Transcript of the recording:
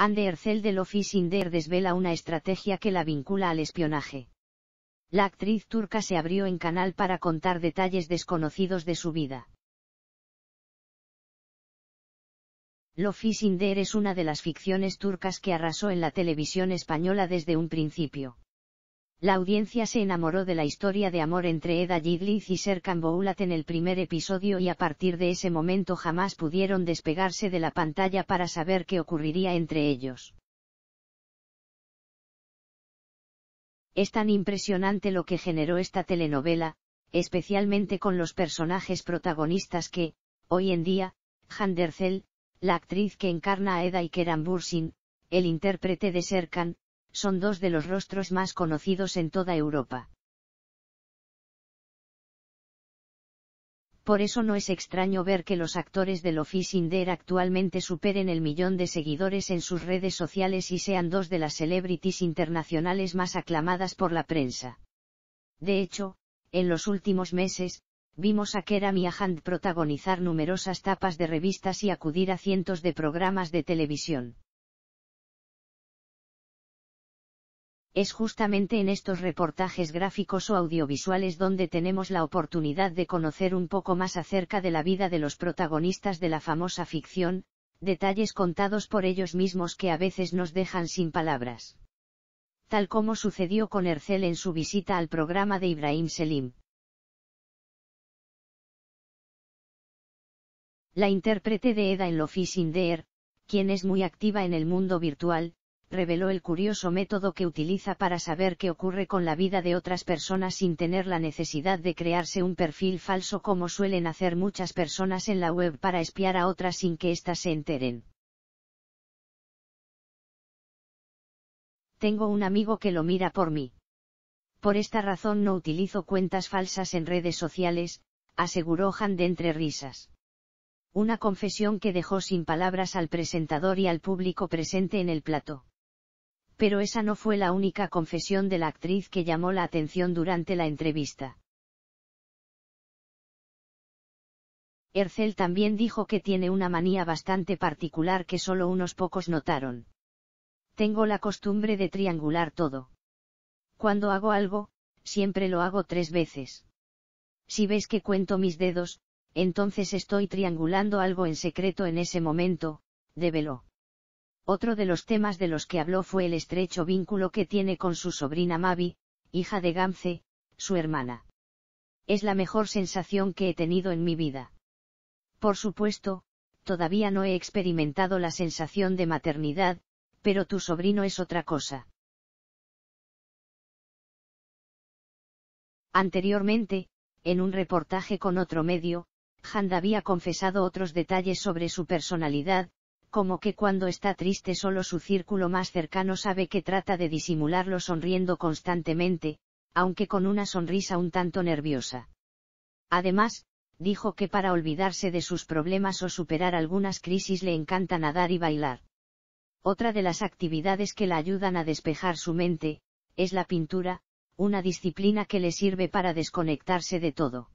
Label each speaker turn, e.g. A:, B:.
A: Andercel Herzel de Sinder desvela una estrategia que la vincula al espionaje. La actriz turca se abrió en canal para contar detalles desconocidos de su vida. Lofi Inder es una de las ficciones turcas que arrasó en la televisión española desde un principio. La audiencia se enamoró de la historia de amor entre Eda Gidlitz y Serkan Boulat en el primer episodio y a partir de ese momento jamás pudieron despegarse de la pantalla para saber qué ocurriría entre ellos. Es tan impresionante lo que generó esta telenovela, especialmente con los personajes protagonistas que, hoy en día, Handersel, la actriz que encarna a Eda y Keran Bursin, el intérprete de Serkan, son dos de los rostros más conocidos en toda Europa. Por eso no es extraño ver que los actores del Office Inder actualmente superen el millón de seguidores en sus redes sociales y sean dos de las celebrities internacionales más aclamadas por la prensa. De hecho, en los últimos meses, vimos a Kera Hand protagonizar numerosas tapas de revistas y acudir a cientos de programas de televisión. Es justamente en estos reportajes gráficos o audiovisuales donde tenemos la oportunidad de conocer un poco más acerca de la vida de los protagonistas de la famosa ficción, detalles contados por ellos mismos que a veces nos dejan sin palabras. Tal como sucedió con Ercel en su visita al programa de Ibrahim Selim. La intérprete de Eda en Lo Fishing in quien es muy activa en el mundo virtual, reveló el curioso método que utiliza para saber qué ocurre con la vida de otras personas sin tener la necesidad de crearse un perfil falso como suelen hacer muchas personas en la web para espiar a otras sin que éstas se enteren. Tengo un amigo que lo mira por mí. Por esta razón no utilizo cuentas falsas en redes sociales, aseguró Han de entre risas una confesión que dejó sin palabras al presentador y al público presente en el plato. Pero esa no fue la única confesión de la actriz que llamó la atención durante la entrevista. Ercel también dijo que tiene una manía bastante particular que solo unos pocos notaron. Tengo la costumbre de triangular todo. Cuando hago algo, siempre lo hago tres veces. Si ves que cuento mis dedos, entonces estoy triangulando algo en secreto en ese momento, débelo. Otro de los temas de los que habló fue el estrecho vínculo que tiene con su sobrina Mavi, hija de Gamze, su hermana. Es la mejor sensación que he tenido en mi vida. Por supuesto, todavía no he experimentado la sensación de maternidad, pero tu sobrino es otra cosa. Anteriormente, en un reportaje con otro medio, Hand había confesado otros detalles sobre su personalidad, como que cuando está triste solo su círculo más cercano sabe que trata de disimularlo sonriendo constantemente, aunque con una sonrisa un tanto nerviosa. Además, dijo que para olvidarse de sus problemas o superar algunas crisis le encanta nadar y bailar. Otra de las actividades que la ayudan a despejar su mente, es la pintura, una disciplina que le sirve para desconectarse de todo.